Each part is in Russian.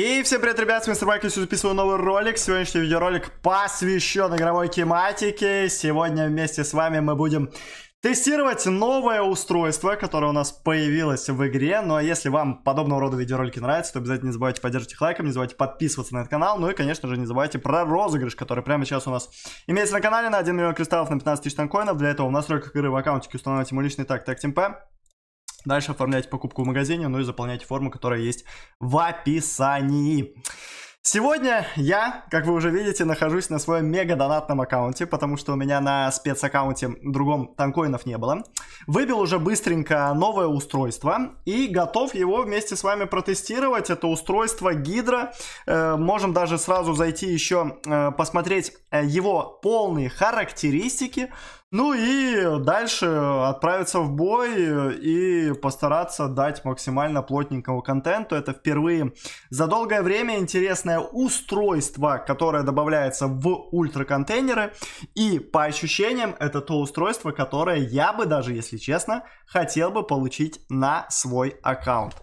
И всем привет, ребят, с вами Мистер Майк, я записываю новый ролик. Сегодняшний видеоролик посвящен игровой тематике. Сегодня вместе с вами мы будем тестировать новое устройство, которое у нас появилось в игре. Но если вам подобного рода видеоролики нравятся, то обязательно не забывайте поддерживать их лайком, не забывайте подписываться на этот канал. Ну и, конечно же, не забывайте про розыгрыш, который прямо сейчас у нас имеется на канале на 1 миллион кристаллов на 15 тысяч танкоинов. Для этого в настройках игры в аккаунтике установите мой личный так, так темпе. Дальше оформляйте покупку в магазине, ну и заполняйте форму, которая есть в описании. Сегодня я, как вы уже видите, нахожусь на своем мега-донатном аккаунте, потому что у меня на спецаккаунте другом танкоинов не было. Выбил уже быстренько новое устройство и готов его вместе с вами протестировать. Это устройство Гидра. Э, можем даже сразу зайти еще э, посмотреть э, его полные характеристики. Ну и дальше отправиться в бой и постараться дать максимально плотненького контенту. Это впервые за долгое время интересное устройство, которое добавляется в ультраконтейнеры. И по ощущениям это то устройство, которое я бы даже, если честно, хотел бы получить на свой аккаунт.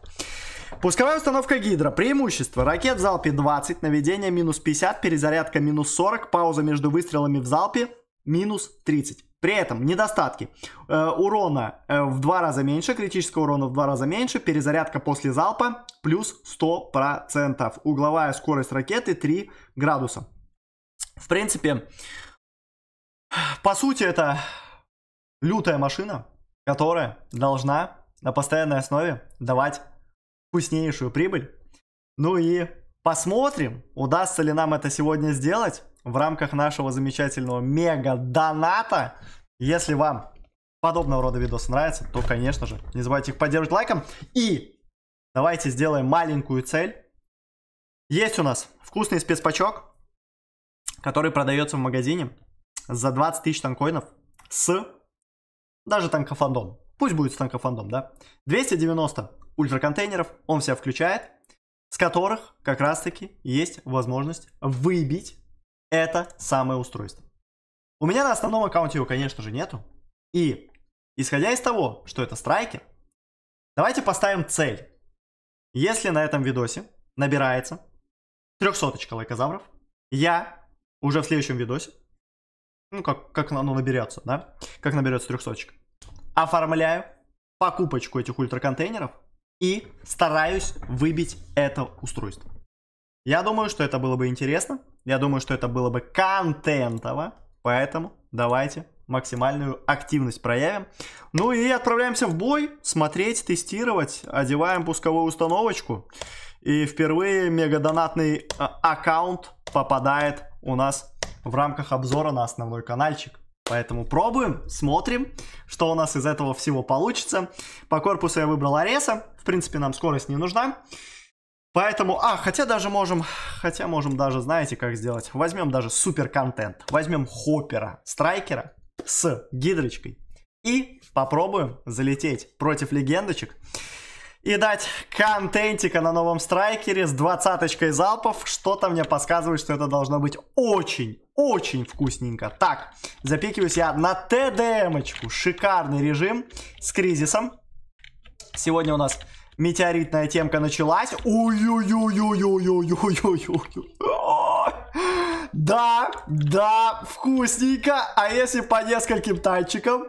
Пусковая установка Гидра. Преимущество. Ракет в залпе 20, наведение минус 50, перезарядка минус 40, пауза между выстрелами в залпе минус 30. При этом недостатки. Э, урона э, в два раза меньше, критического урона в два раза меньше, перезарядка после залпа плюс 100%. Угловая скорость ракеты 3 градуса. В принципе, по сути это лютая машина, которая должна на постоянной основе давать вкуснейшую прибыль. Ну и посмотрим, удастся ли нам это сегодня сделать в рамках нашего замечательного мега-доната. Если вам подобного рода видосы нравятся, то, конечно же, не забывайте их поддерживать лайком. И давайте сделаем маленькую цель. Есть у нас вкусный спецпачок, который продается в магазине за 20 тысяч танкоинов с даже танкофандом. Пусть будет с танкофандом, да? 290 ультраконтейнеров, он себя включает, с которых как раз-таки есть возможность выбить это самое устройство. У меня на основном аккаунте его, конечно же, нету. И, исходя из того, что это страйкер, давайте поставим цель. Если на этом видосе набирается 300 лайкозавров, я уже в следующем видосе, ну как, как оно наберется, да, как наберется 300, оформляю покупочку этих ультраконтейнеров и стараюсь выбить это устройство. Я думаю, что это было бы интересно, я думаю, что это было бы контентово, поэтому давайте максимальную активность проявим. Ну и отправляемся в бой, смотреть, тестировать, одеваем пусковую установочку. И впервые мегадонатный а, аккаунт попадает у нас в рамках обзора на основной каналчик. Поэтому пробуем, смотрим, что у нас из этого всего получится. По корпусу я выбрал Ареса. В принципе, нам скорость не нужна. Поэтому, а, хотя даже можем, хотя можем даже, знаете, как сделать. Возьмем даже супер контент. Возьмем хоппера, страйкера с гидрочкой. И попробуем залететь против легендочек и дать контентика на новом страйкере с двадцаточкой залпов. Что-то мне подсказывает, что это должно быть очень, очень вкусненько. Так, запикиваюсь я на ТДМочку. Шикарный режим с кризисом. Сегодня у нас метеоритная темка началась. Ой-ой-ой-ой-ой-ой-ой-ой-ой. Да, да, вкусненько. А если по нескольким танчикам?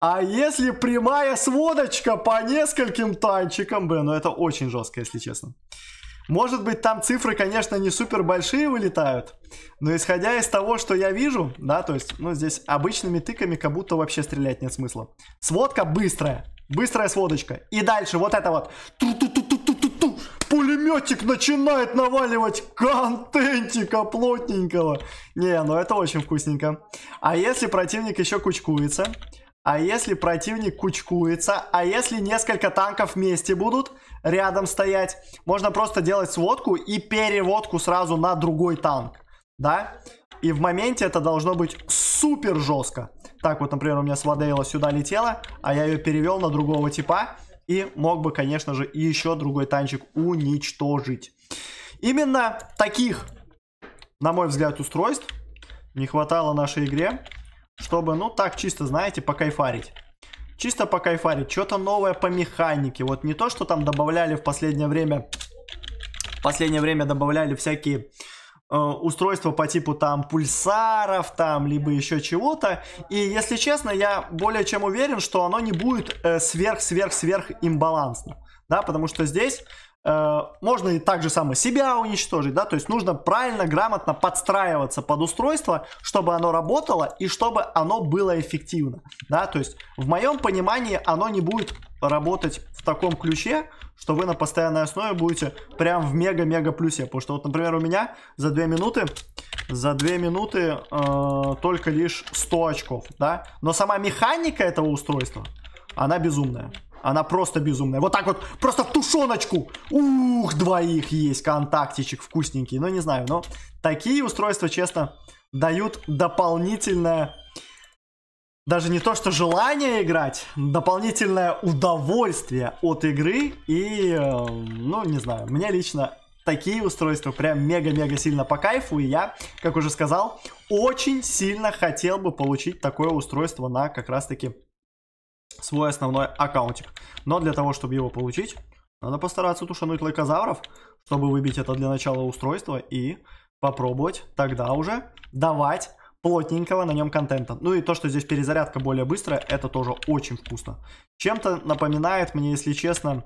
А если прямая сводочка по нескольким танчикам? Блин, ну это очень жестко, если честно. Может быть, там цифры, конечно, не супер большие вылетают, но исходя из того, что я вижу, да, то есть, ну, здесь обычными тыками как будто вообще стрелять нет смысла. Сводка быстрая. Быстрая сводочка. И дальше вот это вот. Ту-ту-ту-ту-ту-ту. Пулеметик начинает наваливать контентика плотненького. Не, ну это очень вкусненько. А если противник еще кучкуется? А если противник кучкуется? А если несколько танков вместе будут рядом стоять? Можно просто делать сводку и переводку сразу на другой танк. Да? И в моменте это должно быть супер жестко. Так вот, например, у меня Свадейла сюда летела, а я ее перевел на другого типа. И мог бы, конечно же, еще другой танчик уничтожить. Именно таких, на мой взгляд, устройств не хватало нашей игре. Чтобы, ну так, чисто, знаете, покайфарить. Чисто покайфарить. Что-то новое по механике. Вот не то, что там добавляли в последнее время... В последнее время добавляли всякие Э, устройства по типу там пульсаров, там, либо еще чего-то. И, если честно, я более чем уверен, что оно не будет сверх-сверх-сверх э, имбалансно, да, потому что здесь э, можно и так же самое себя уничтожить, да, то есть нужно правильно, грамотно подстраиваться под устройство, чтобы оно работало и чтобы оно было эффективно, да, то есть в моем понимании оно не будет работать в таком ключе, что вы на постоянной основе будете прям в мега-мега плюсе. Потому что вот, например, у меня за 2 минуты, за 2 минуты э, только лишь 100 очков, да. Но сама механика этого устройства, она безумная. Она просто безумная. Вот так вот, просто в тушеночку. Ух, двоих есть, контактичек вкусненький. Ну, не знаю, но такие устройства, честно, дают дополнительное даже не то, что желание играть, дополнительное удовольствие от игры. И, э, ну, не знаю, мне лично такие устройства прям мега-мега сильно по кайфу. И я, как уже сказал, очень сильно хотел бы получить такое устройство на как раз-таки свой основной аккаунтик. Но для того, чтобы его получить, надо постараться тушануть лайкозавров, чтобы выбить это для начала устройство и попробовать тогда уже давать плотненького на нем контента. Ну и то, что здесь перезарядка более быстрая, это тоже очень вкусно. Чем-то напоминает мне, если честно,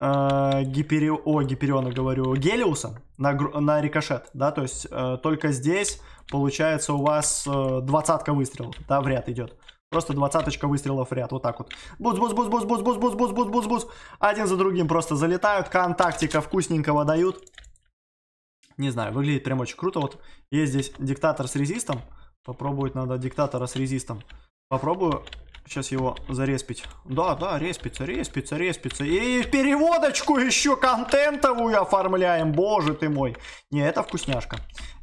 э, гипери... О, Гипериона говорю, Гелиуса на, на рикошет, да, то есть э, только здесь получается у вас э, двадцатка выстрелов, да, в ряд идет. Просто двадцаточка выстрелов в ряд, вот так вот. Буз, буз, буз, буз, буз, буз, буз, буз, буз, буз, буз. Один за другим просто залетают, контактика вкусненького дают. Не знаю, выглядит прям очень круто. Вот есть здесь диктатор с резистом. Попробовать надо диктатора с резистом. Попробую сейчас его зареспить. Да, да, респится, респится, респится. И переводочку еще контентовую оформляем, боже ты мой. Не, это вкусняшка.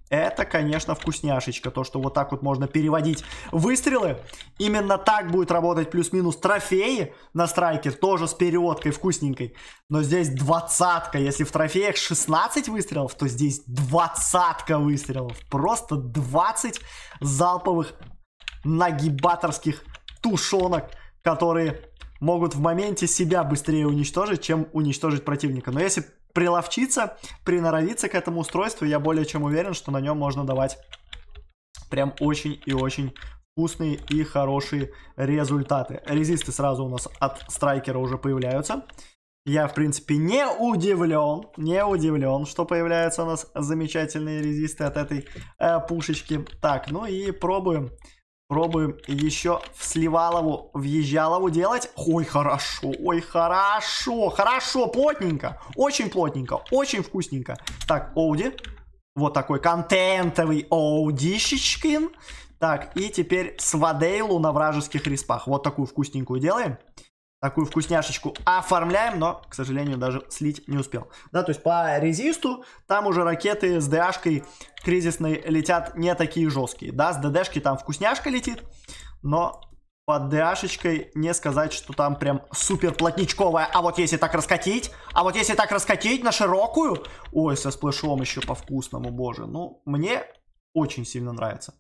Это, конечно, вкусняшечка. То, что вот так вот можно переводить выстрелы. Именно так будет работать плюс-минус трофеи на страйке. Тоже с переводкой вкусненькой. Но здесь двадцатка. Если в трофеях 16 выстрелов, то здесь двадцатка выстрелов. Просто 20 залповых нагибаторских тушенок, которые могут в моменте себя быстрее уничтожить, чем уничтожить противника. Но если приловчиться, приноровиться к этому устройству. Я более чем уверен, что на нем можно давать прям очень и очень вкусные и хорошие результаты. Резисты сразу у нас от страйкера уже появляются. Я, в принципе, не удивлен, не удивлен, что появляются у нас замечательные резисты от этой э, пушечки. Так, ну и пробуем. Пробуем еще в Сливалову, в Ежалову делать. Ой, хорошо, ой, хорошо, хорошо, плотненько, очень плотненько, очень вкусненько. Так, Оуди, вот такой контентовый Оудишечкин. Так, и теперь с Вадейлу на вражеских респах. Вот такую вкусненькую делаем такую вкусняшечку оформляем, но, к сожалению, даже слить не успел. Да, то есть по резисту там уже ракеты с ДАшкой кризисной летят не такие жесткие. Да, с ДДшки там вкусняшка летит, но под ДАшечкой не сказать, что там прям супер плотничковая. А вот если так раскатить, а вот если так раскатить на широкую, ой, со сплэшом еще по-вкусному, боже. Ну, мне очень сильно нравится.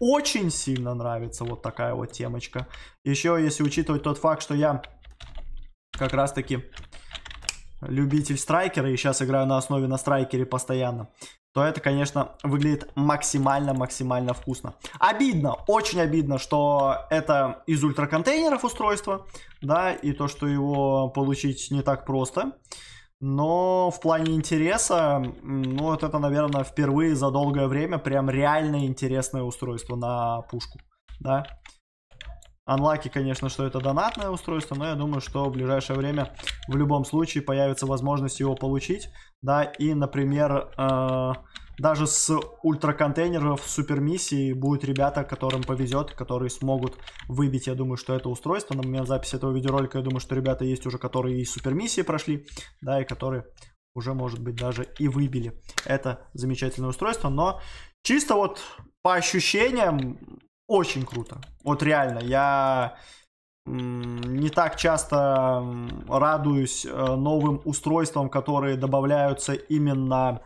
Очень сильно нравится вот такая вот темочка. Еще если учитывать тот факт, что я как раз таки любитель страйкера, и сейчас играю на основе на страйкере постоянно, то это, конечно, выглядит максимально-максимально вкусно. Обидно, очень обидно, что это из ультраконтейнеров устройство, да, и то, что его получить не так просто. Но в плане интереса, ну вот это, наверное, впервые за долгое время прям реально интересное устройство на пушку, да. Анлаки, конечно, что это донатное устройство, но я думаю, что в ближайшее время в любом случае появится возможность его получить. Да, и, например, э, даже с ультраконтейнеров супермиссии будут ребята, которым повезет, которые смогут выбить, я думаю, что это устройство. На момент записи этого видеоролика, я думаю, что ребята есть уже, которые и супермиссии прошли, да, и которые уже, может быть, даже и выбили это замечательное устройство. Но чисто вот по ощущениям очень круто. Вот реально, я не так часто радуюсь э, новым устройствам, которые добавляются именно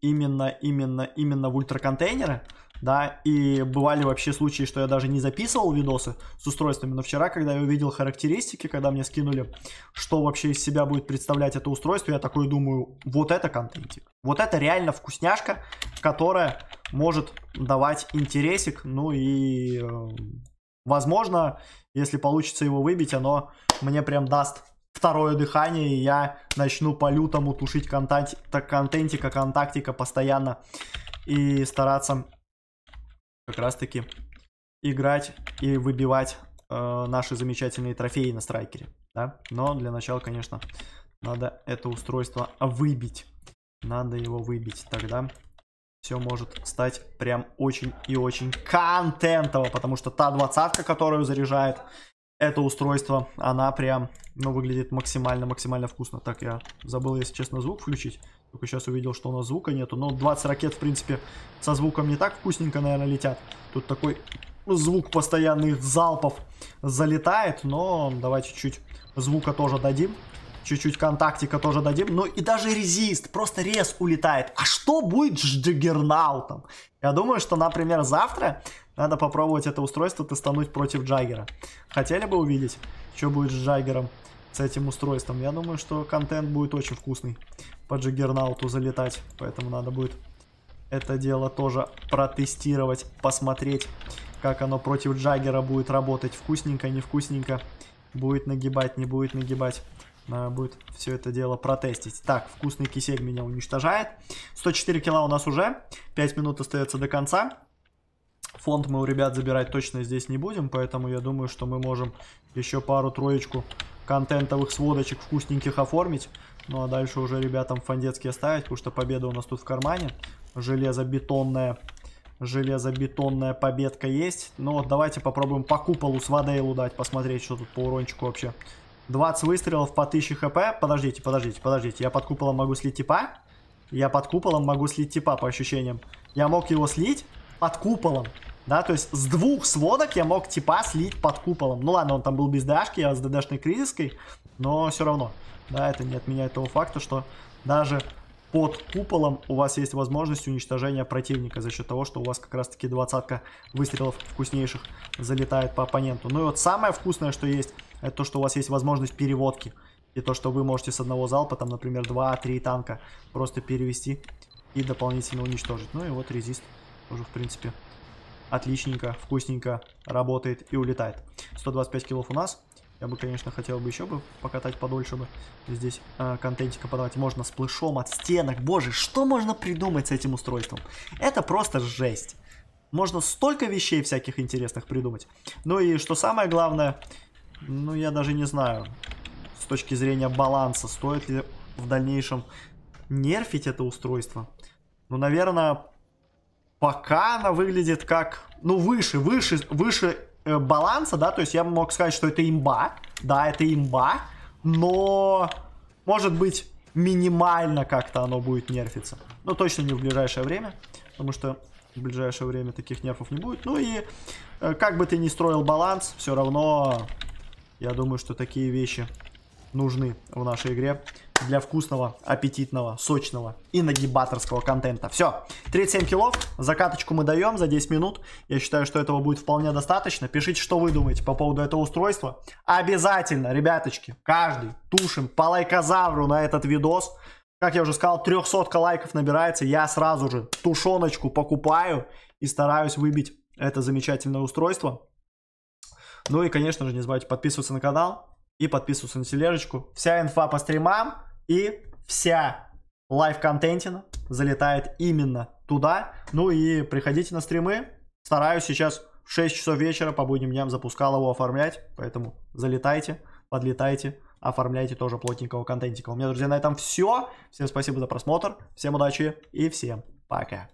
именно, именно, именно в ультраконтейнеры, да, и бывали вообще случаи, что я даже не записывал видосы с устройствами, но вчера, когда я увидел характеристики, когда мне скинули, что вообще из себя будет представлять это устройство, я такой думаю, вот это контентик, вот это реально вкусняшка, которая может давать интересик. Ну и, э, возможно, если получится его выбить, оно мне прям даст второе дыхание, и я начну по-лютому тушить контакт, контентика, контактика постоянно и стараться как раз-таки играть и выбивать э, наши замечательные трофеи на страйкере. Да? Но для начала, конечно, надо это устройство выбить. Надо его выбить, тогда все может стать прям очень и очень контентово, потому что та двадцатка, которую заряжает это устройство, она прям, ну, выглядит максимально-максимально вкусно. Так, я забыл, если честно, звук включить. Только сейчас увидел, что у нас звука нету. Но 20 ракет, в принципе, со звуком не так вкусненько, наверное, летят. Тут такой звук постоянных залпов залетает, но давайте чуть звука тоже дадим, чуть-чуть контактика тоже дадим. Ну и даже резист, просто рез улетает. А что будет с Джаггернаутом? Я думаю, что, например, завтра надо попробовать это устройство тестануть против Джаггера. Хотели бы увидеть, что будет с Джаггером с этим устройством. Я думаю, что контент будет очень вкусный по Джаггернауту залетать. Поэтому надо будет это дело тоже протестировать, посмотреть, как оно против Джаггера будет работать. Вкусненько, невкусненько. Будет нагибать, не будет нагибать. Надо э, будет все это дело протестить. Так, вкусный кисель меня уничтожает. 104 кило у нас уже. 5 минут остается до конца. Фонд мы у ребят забирать точно здесь не будем, поэтому я думаю, что мы можем еще пару-троечку контентовых сводочек вкусненьких оформить. Ну а дальше уже ребятам фондецкие оставить, потому что победа у нас тут в кармане. Железобетонная, железобетонная победка есть. Но ну, давайте попробуем по куполу с Вадейлу дать, посмотреть, что тут по урончику вообще 20 выстрелов по 1000 хп. Подождите, подождите, подождите. Я под куполом могу слить типа. Я под куполом могу слить типа, по ощущениям. Я мог его слить под куполом. Да, то есть с двух сводок я мог типа слить под куполом. Ну ладно, он там был без дашки, я с ДДшной кризиской. Но все равно. Да, это не отменяет того факта, что даже под куполом у вас есть возможность уничтожения противника за счет того, что у вас как раз таки двадцатка выстрелов вкуснейших залетает по оппоненту. Ну и вот самое вкусное, что есть это то, что у вас есть возможность переводки. И то, что вы можете с одного залпа, там, например, 2-3 танка просто перевести и дополнительно уничтожить. Ну и вот резист тоже, в принципе, отличненько, вкусненько работает и улетает. 125 килов у нас. Я бы, конечно, хотел бы еще бы покатать подольше бы здесь э, контентика подавать. Можно с плешом от стенок. Боже, что можно придумать с этим устройством? Это просто жесть. Можно столько вещей всяких интересных придумать. Ну и что самое главное, ну, я даже не знаю, с точки зрения баланса, стоит ли в дальнейшем нерфить это устройство. Ну, наверное, пока она выглядит как... Ну, выше, выше, выше э, баланса, да, то есть я мог сказать, что это имба. Да, это имба, но, может быть, минимально как-то оно будет нерфиться. Но точно не в ближайшее время, потому что в ближайшее время таких нерфов не будет. Ну и э, как бы ты ни строил баланс, все равно я думаю, что такие вещи нужны в нашей игре для вкусного, аппетитного, сочного и нагибаторского контента. Все, 37 килов, закаточку мы даем за 10 минут. Я считаю, что этого будет вполне достаточно. Пишите, что вы думаете по поводу этого устройства. Обязательно, ребяточки, каждый тушим по лайкозавру на этот видос. Как я уже сказал, 300 лайков набирается, я сразу же тушеночку покупаю и стараюсь выбить это замечательное устройство. Ну и, конечно же, не забывайте подписываться на канал и подписываться на тележечку. Вся инфа по стримам и вся лайв-контентина залетает именно туда. Ну и приходите на стримы. Стараюсь сейчас в 6 часов вечера по будним дням запускал его оформлять. Поэтому залетайте, подлетайте, оформляйте тоже плотненького контентика. У меня, друзья, на этом все. Всем спасибо за просмотр, всем удачи и всем пока.